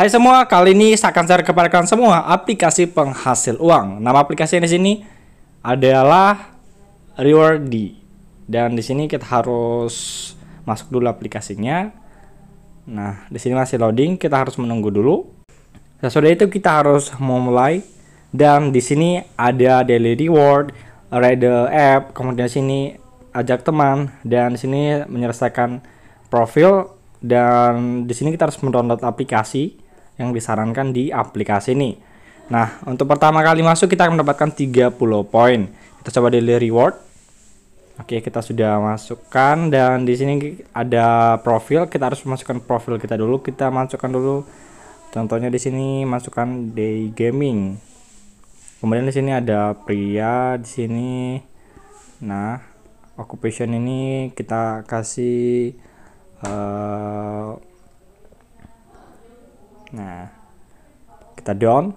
Hai semua, kali ini saya akan share kepada kalian semua aplikasi penghasil uang. Nama aplikasi di sini adalah Rewardy. Dan di sini kita harus masuk dulu aplikasinya. Nah, di sini masih loading, kita harus menunggu dulu. Sesudah itu kita harus memulai dan di sini ada daily reward, the app, kemudian di sini ajak teman dan di sini menyelesaikan profil dan di sini kita harus mendownload aplikasi yang disarankan di aplikasi ini. Nah, untuk pertama kali masuk kita akan mendapatkan 30 poin. Kita coba daily reward. Oke, kita sudah masukkan dan di sini ada profil. Kita harus memasukkan profil kita dulu. Kita masukkan dulu contohnya di sini masukkan day gaming. Kemudian di sini ada pria di sini. Nah, occupation ini kita kasih uh, Nah, kita down.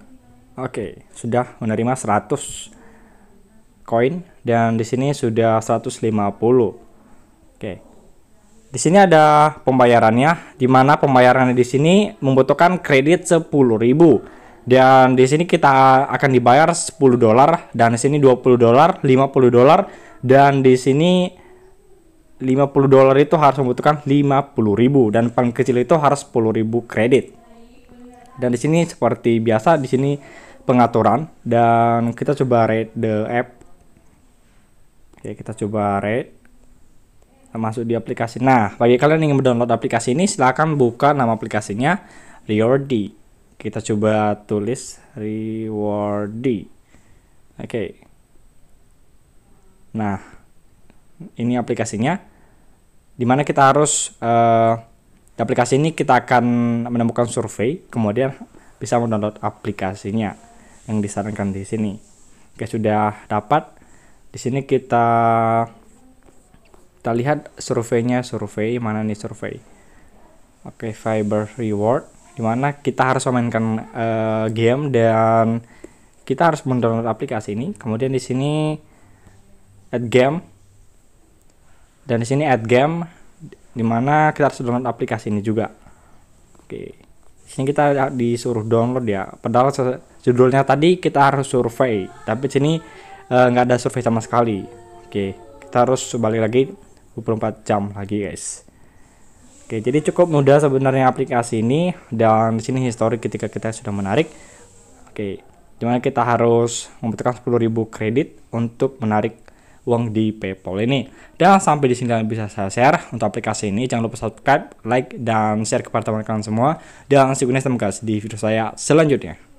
Oke, okay, sudah menerima 100 koin dan di sini sudah 150. Oke. Okay. Di sini ada pembayarannya, di mana pembayarannya di sini membutuhkan kredit 10.000 dan di sini kita akan dibayar 10 dolar dan di sini 20 dolar, 50 dolar dan di sini 50 dolar itu harus membutuhkan 50.000 dan paling kecil itu harus 10.000 kredit. Dan di sini seperti biasa di sini pengaturan dan kita coba rate the app. Oke, kita coba rate masuk di aplikasi. Nah, bagi kalian yang ingin mendownload aplikasi ini silahkan buka nama aplikasinya Rewardy. Kita coba tulis Rewardy. Oke. Nah, ini aplikasinya dimana kita harus uh, di aplikasi ini kita akan menemukan survei, kemudian bisa mendownload aplikasinya yang disarankan di sini. Oke, sudah dapat. Di sini kita kita lihat surveinya survei mana nih survei. Oke, Fiber Reward dimana kita harus memainkan uh, game dan kita harus mendownload aplikasi ini. Kemudian di sini add game dan di sini add game dimana kita harus download aplikasi ini juga oke sini kita disuruh download ya padahal judulnya tadi kita harus survei tapi sini eh, nggak uh, ada survei sama sekali oke kita harus balik lagi 24 jam lagi guys Oke, jadi cukup mudah sebenarnya aplikasi ini dan di sini histori ketika kita sudah menarik. Oke, dimana kita harus membutuhkan 10.000 kredit untuk menarik uang di PayPal ini. Dan sampai di sini kalian bisa saya share untuk aplikasi ini. Jangan lupa subscribe, like, dan share kepada teman kalian semua. Dan see you next time guys di video saya selanjutnya.